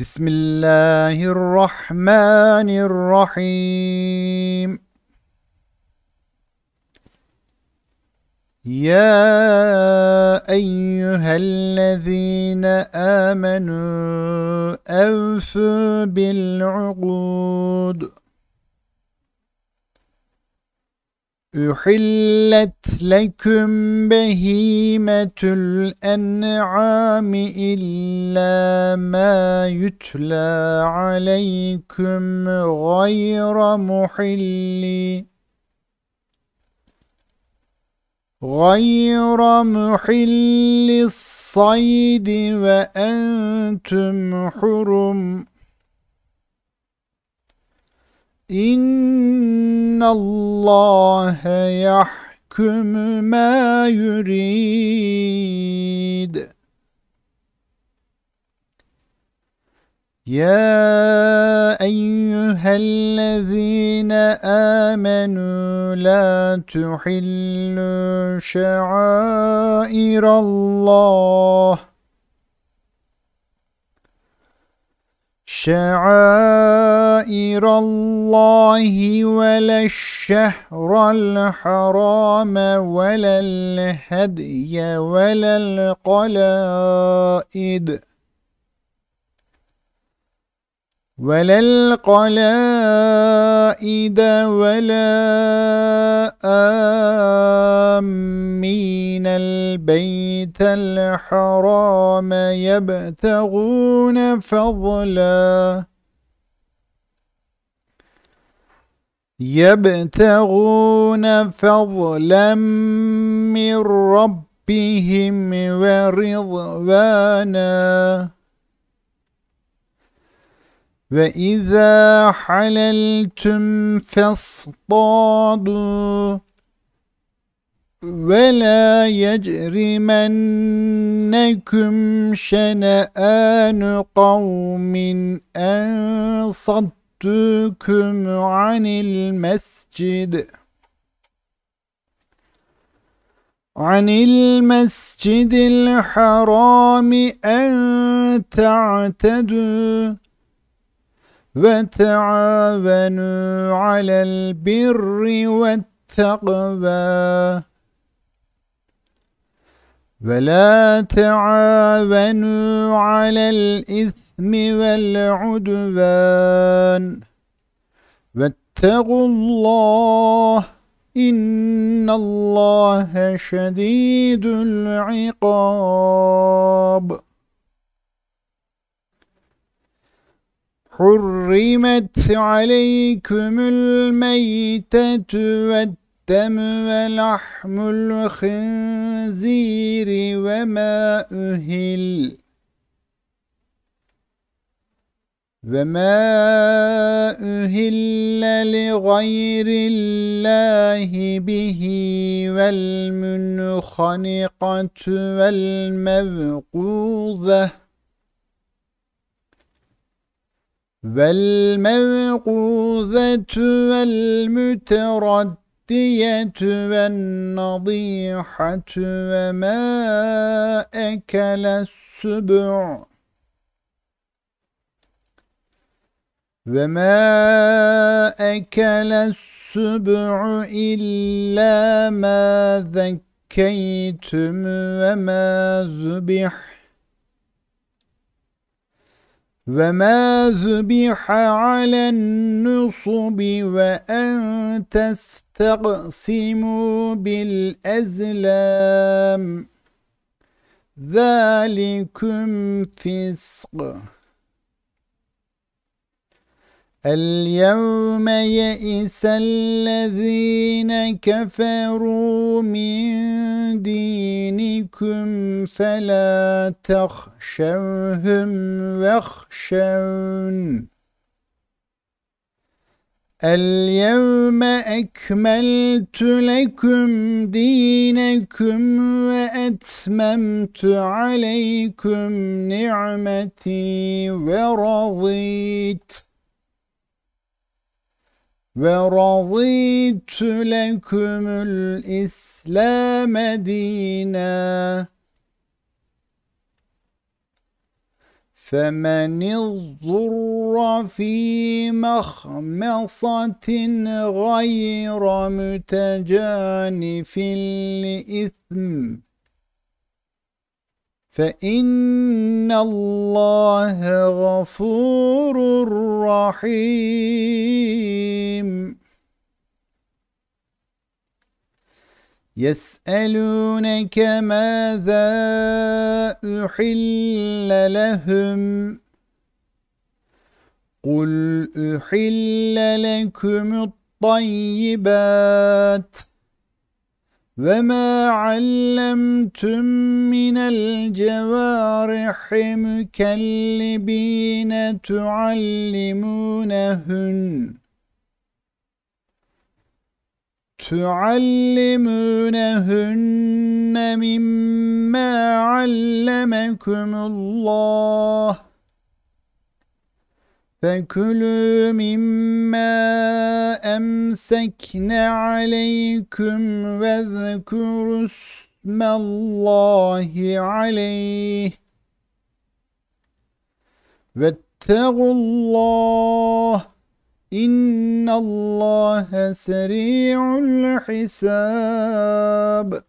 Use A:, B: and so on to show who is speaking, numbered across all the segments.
A: بسم الله الرحمن الرحيم يا أيها الذين آمنوا أوفوا بالعقود أحلت لكم بهيمة الأنعام إلا ما يتلى عليكم غير محلي غير محل الصيد وأنتم حرم İnna Allah yahkumu ma yurid. يا أيها الذين آمنوا لا تحلوا شعائر الله شعائر الله ولا الشهر الحرام ولا الهدي ولا القلائد ولا القلائد مائد ولا آمين البيت الحرام يبتغون فضلا يبتغون فضلا من ربهم ورضوانا Ve izâ haleltüm fasdâdû ve la yecrimennekum şene'anu kavmin en saddukum anil mescid. عن المسجد الحرام أن تعتدوا وتعاونوا على البر والتقوى ولا تعاونوا على الإثم والعدوان واتقوا الله إن الله شديد العقاب حرمت عليكم الميتة والدم ولحم الخنزير وما أهل وما أهل لغير الله به والمنخنقة والموقوذة والموقوذة والمتردية والنضيحة وما أكل السبع وما أكل السبع إلا ما ذكيتم وما ذبح وَمَا ذُبِحَ عَلَى النُّصُبِ وَأَن تَسْتَقْسِمُوا بِالْأَزْلَامِ ذَلِكُمْ فِسْقٌ اليوم يئس الذين كفروا من دينكم فلا تخشوهم واخشون اليوم أكملت لكم دينكم وأتممت عليكم نعمتي ورضيت وَرَضِيتُ لَكُمُ الْإِسْلَامَ دِينًا فَمَنِ اضْضُرَّ فِي مَخْمَصَةٍ غَيْرَ مُتَجَانِفٍ لِإِثْمٍ فَإِنَّ اللَّهَ غَفُورٌ رَّحِيمٌ يَسْأَلُونَكَ مَاذَا أُحِلَّ لَهُمْ قُلْ أُحِلَّ لَكُمُ الطَّيِّبَاتُ وَمَا عَلَّمْتُمْ مِنَ الْجَوَارِحِ مُكَلِّبِينَ تُعَلِّمُونَهُنَّ تُعَلِّمُونَهُنَّ مِمَّا عَلَّمَكُمُ اللَّهُ فَكُلُوا مِمَّا أَمْسَكْنَ عَلَيْكُمْ وَاذْكُرُوا اسْمَ اللَّهِ عَلَيْهِ وَاتَّقُوا اللَّهِ إِنَّ اللَّهَ سَرِيعُ الْحِسَابِ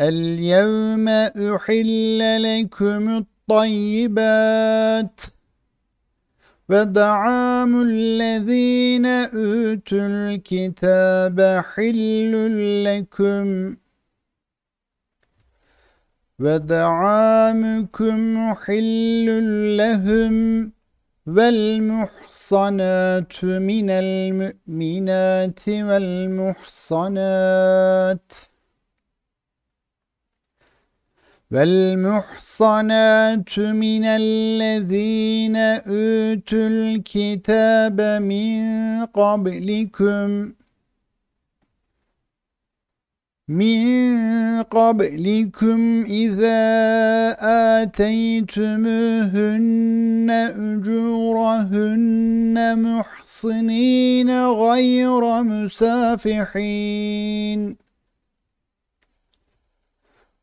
A: الْيَوْمَ أُحِلَّ لَكُمُ الطَّيِّبَاتُ الطيبات وَدَعَامُ الَّذِينَ أُوتُوا الْكِتَابَ حِلٌّ لَكُمْ وَدَعَامُكُمْ حِلٌّ لَهُمْ وَالْمُحْصَنَاتُ مِنَ الْمُؤْمِنَاتِ وَالْمُحْصَنَاتِ والمحصنات من الذين أوتوا الكتاب من قبلكم من قبلكم إذا آتيتموهن أجورهن محصنين غير مسافحين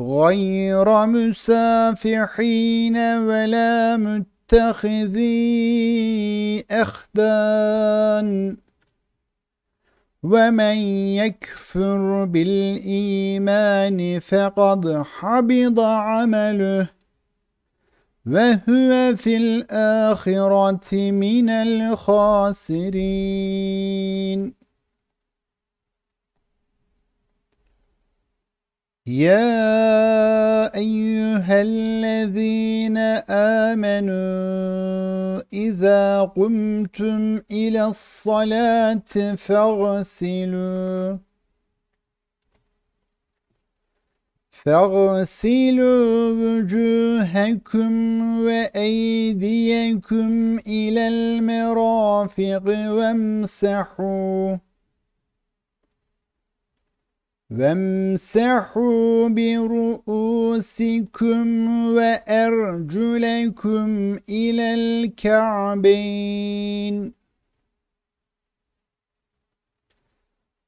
A: غير مسافحين ولا متخذي أخدان ومن يكفر بالإيمان فقد حبض عمله وهو في الآخرة من الخاسرين يا أيها الذين آمنوا إذا قمتم إلى الصلاة فاغسلوا فاغسلوا وجوهكم وأيديكم إلى المرافق وامسحوا وَامْسَحُوا بِرُؤُوسِكُمْ وَأَرْجُلَكُمْ إِلَى الْكَعْبَيْنِ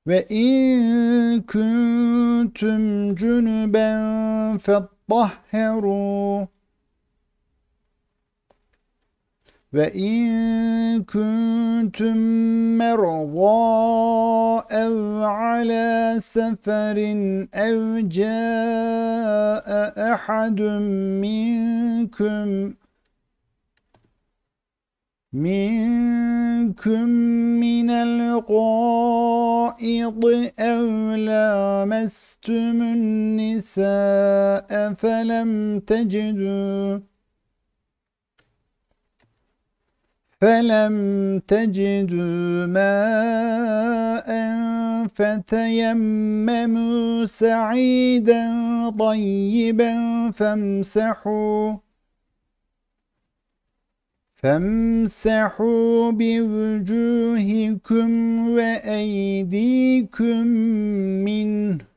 A: وَإِنْ كُنْتُمْ جُنُبًا فَاطَّهِّرُوا وَإِن كُنتُم مَّرْضَىٰ أَوْ عَلَىٰ سَفَرٍ أَوْ جَاءَ أَحَدٌ مِّنكُم منكم من القائض أو لامستم النساء فلم تجدوا فلم تجدوا ماء فتيمموا سعيدا طيبا فامسحوا فامسحوا بوجوهكم وأيديكم منه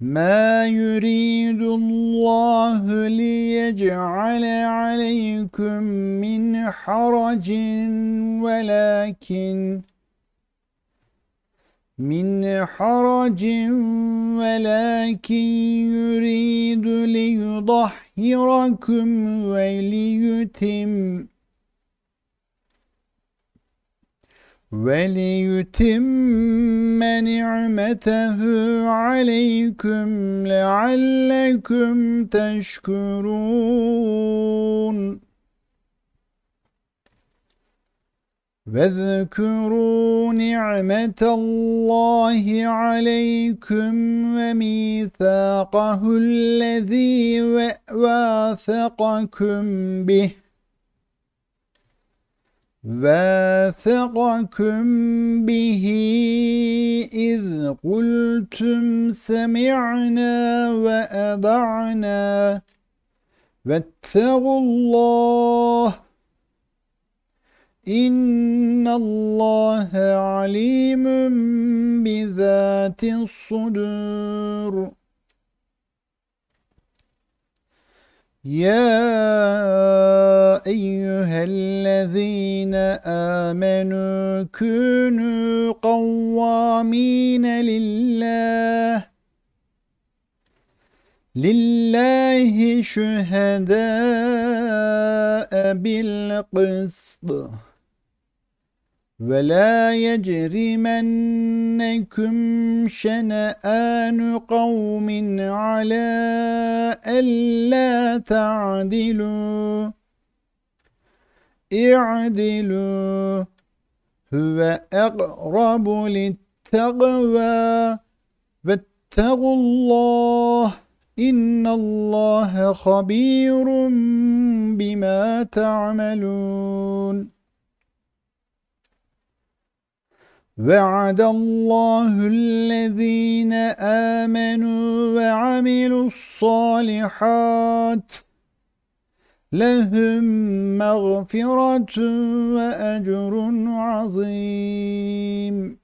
A: ما يريد الله ليجعل عليكم من حرج ولكن من حرج ولكن يريد ليضحركم وليتم وليتم نعمته عليكم لعلكم تشكرون واذكروا نعمة الله عليكم وميثاقه الذي واثقكم به وَاثَقَكُمْ بِهِ اِذْ قُلْتُمْ سَمِعْنَا وَأَضَعْنَا وَاتَّقُوا اللّٰهِ اِنَّ اللّٰهَ عَلِيمٌ بِذَاتِ الصُّدُورِ يا أيها الذين آمنوا كونوا قوامين لله لله شهداء بالقسط ولا يجرمنكم شنآن قوم على ألا تعدلوا اعدلوا هو أقرب للتقوى واتقوا الله إن الله خبير بما تعملون وعد الله الذين آمنوا وعملوا الصالحات لهم مغفرة وأجر عظيم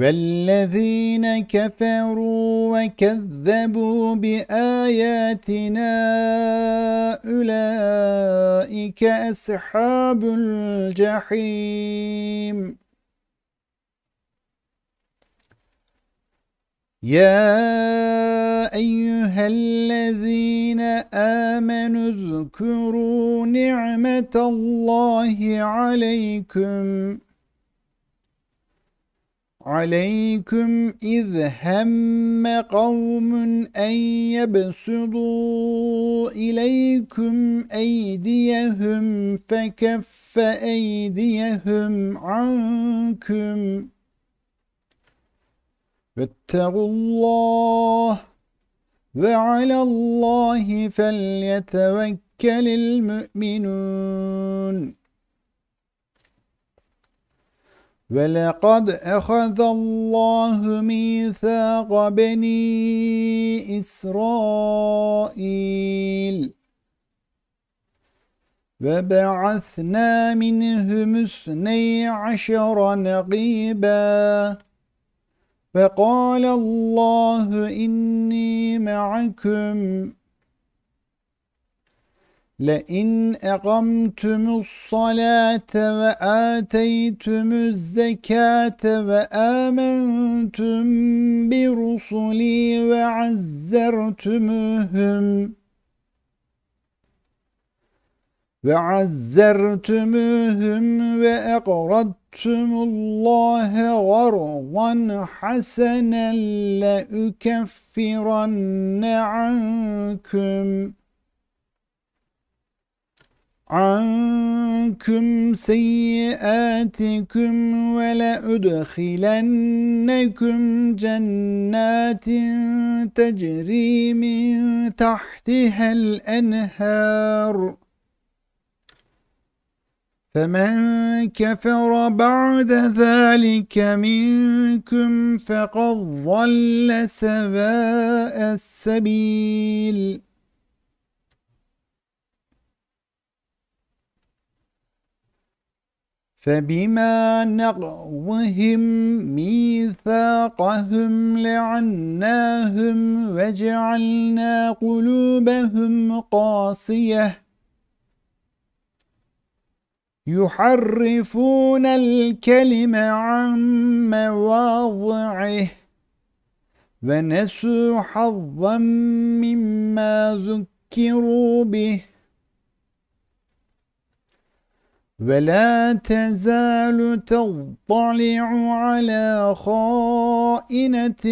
A: والذين كفروا وكذبوا بآياتنا أولئك أصحاب الجحيم يا أيها الذين آمنوا اذكروا نعمة الله عليكم عَلَيْكُمْ اِذْ هَمَّ قَوْمٌ اَنْ يَبْسُطُوا اِلَيْكُمْ اَيْدِيَهُمْ فَكَفَّ اَيْدِيَهُمْ عَنْكُمْ وَاتَّقُوا اللّٰهِ وَعَلَى اللّٰهِ فَلْيَتَوَكَّلِ الْمُؤْمِنُونَ ولقد أخذ الله ميثاق بني إسرائيل وبعثنا منهم اثني عشر نقيبا فقال الله إني معكم لَاِنْ اَقَمْتُمُ الصَّلَاةَ وَآتَيْتُمُ الزَّكَاةَ وَآمَنْتُمْ بِرُسُلِي وَعَزَّرْتُمُهُمْ وَعَزَّرْتُمُهُمْ وَأَقْرَضْتُمُ اللَّهَ غَرْضًا حَسَنًا لَاُكَفِّرَنَّ عَنْكُمْ عنكم سيئاتكم ولأدخلنكم جنات تجري من تحتها الأنهار فمن كفر بعد ذلك منكم فقد ضل سباء السبيل فبما نقضهم ميثاقهم لعناهم وجعلنا قلوبهم قاسية يحرفون الكلم عن مواضعه ونسوا حظا مما ذكروا به ولا تزال تطلع على خائنة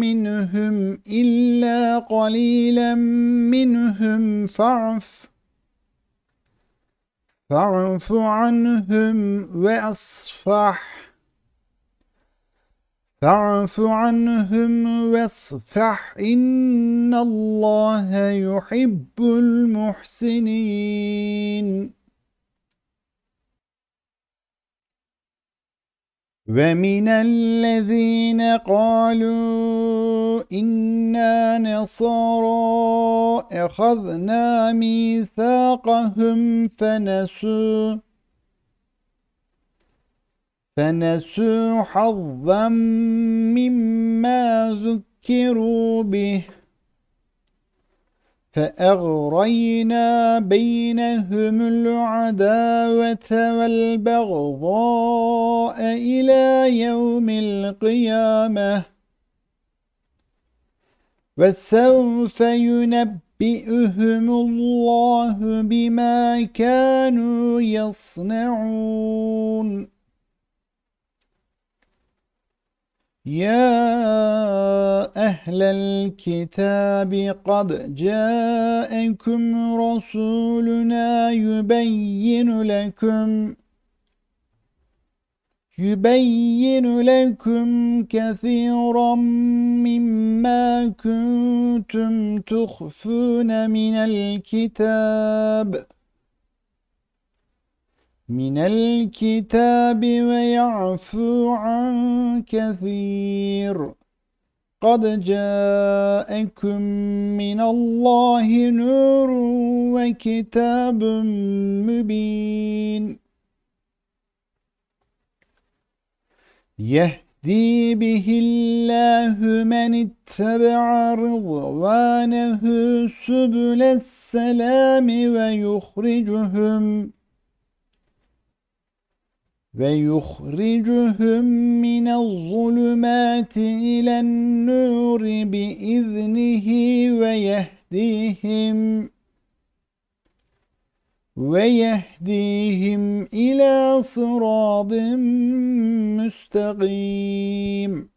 A: منهم إلا قليلا منهم فاعف فاعف عنهم واصفح فاعف عنهم واصفح إن الله يحب المحسنين وَمِنَ الَّذِينَ قَالُوا إِنَّا نَصَارَى أَخَذْنَا مِيثَاقَهُمْ فَنَسُوا فَنَسُوا حَظًّا مِمَّا ذُكِّرُوا بِهِ فأغرينا بينهم العداوة والبغضاء إلى يوم القيامة وسوف ينبئهم الله بما كانوا يصنعون يا أهل الكتاب قد جاءكم رسولنا يبين لكم يبين لكم كثيرا مما كنتم تخفون من الكتاب من الكتاب ويعفو عن كثير قد جاءكم من الله نور وكتاب مبين يهدي به الله من اتبع رضوانه سبل السلام ويخرجهم ve yuhricuhum minel ila ilen bi iznihi ve yehdihim ve yehdihim ila sıradım müstakim.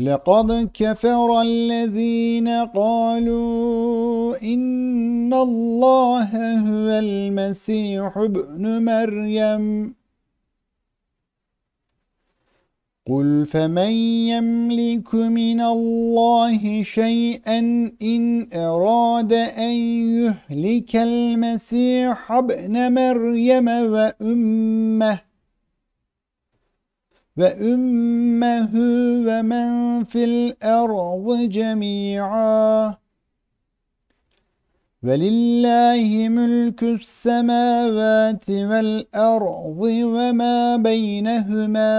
A: لقد كفر الذين قالوا إن الله هو المسيح ابن مريم قل فمن يملك من الله شيئا إن أراد أن يهلك المسيح ابن مريم وأمه وأمه ومن في الأرض جميعا ولله ملك السماوات والأرض وما بينهما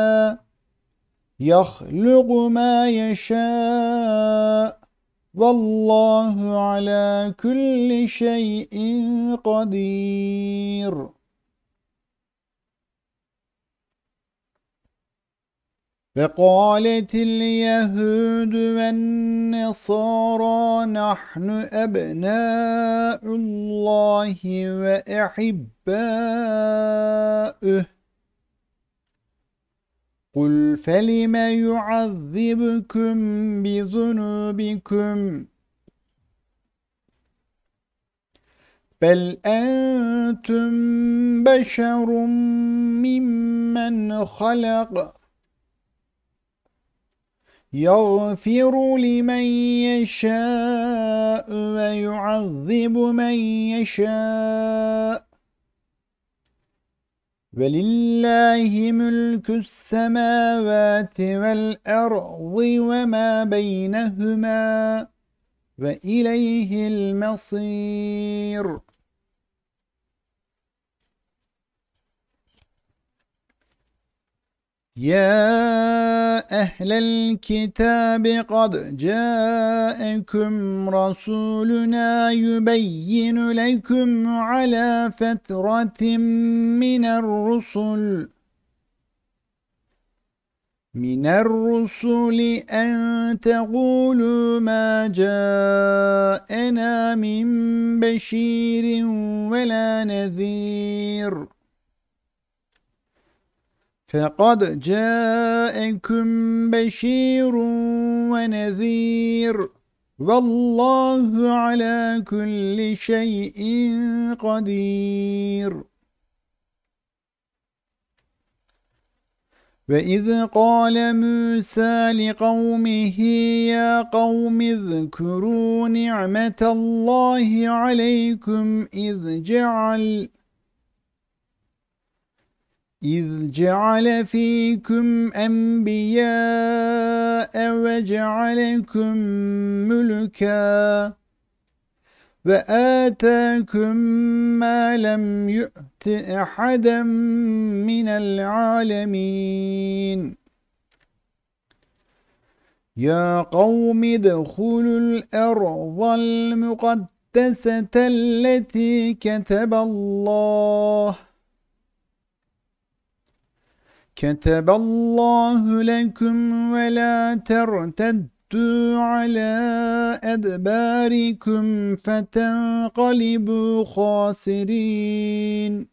A: يخلق ما يشاء والله على كل شيء قدير فقالت اليهود والنصارى نحن أبناء الله وأحباؤه قل فلم يعذبكم بذنوبكم بل أنتم بشر ممن خلق يغفر لمن يشاء ويعذب من يشاء ولله ملك السماوات والأرض وما بينهما وإليه المصير يا أهل الكتاب قد جاءكم رسولنا يبين لكم على فترة من الرسل من الرسل أن تقولوا ما جاءنا من بشير ولا نذير فَقَدْ جَاءَكُمْ بَشِيرٌ وَنَذِيرٌ وَاللَّهُ عَلَى كُلِّ شَيْءٍ قَدِيرٌ وَإِذْ قَالَ مُوسَى لِقَوْمِهِ يَا قَوْمِ اذْكُرُوا نِعْمَةَ اللَّهِ عَلَيْكُمْ إِذْ جَعَلَ إذ جعل فيكم أنبياء وجعلكم ملكا وآتاكم ما لم يؤت أحدا من العالمين يا قوم ادخلوا الأرض المقدسة التي كتب الله كتب الله لكم ولا ترتدوا على أدباركم فتنقلبوا خاسرين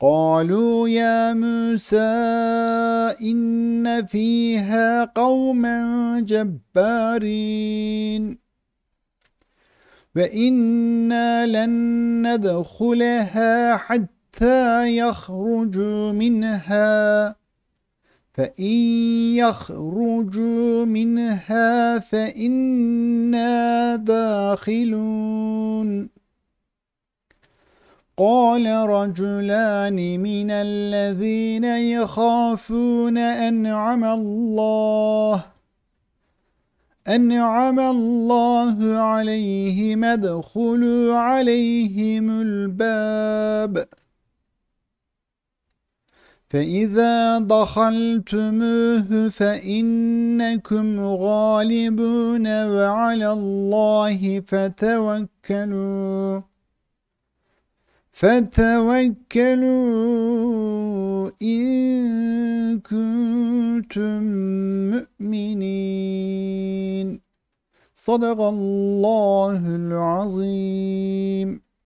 A: قالوا يا موسى إن فيها قوما جبارين وإنا لن ندخلها حتى يخرجوا منها فإن يخرجوا منها فإنا داخلون قال رجلان من الذين يخافون أنعم الله أنعم الله عليهم ادخلوا عليهم الباب فَإِذَا دَخَلْتُمُوهُ فَإِنَّكُمْ غَالِبُونَ وَعَلَى اللَّهِ فَتَوَكَّلُوا فَتَوَكَّلُوا إِن كُنتُم مُّؤْمِنِينَ صدق الله العظيم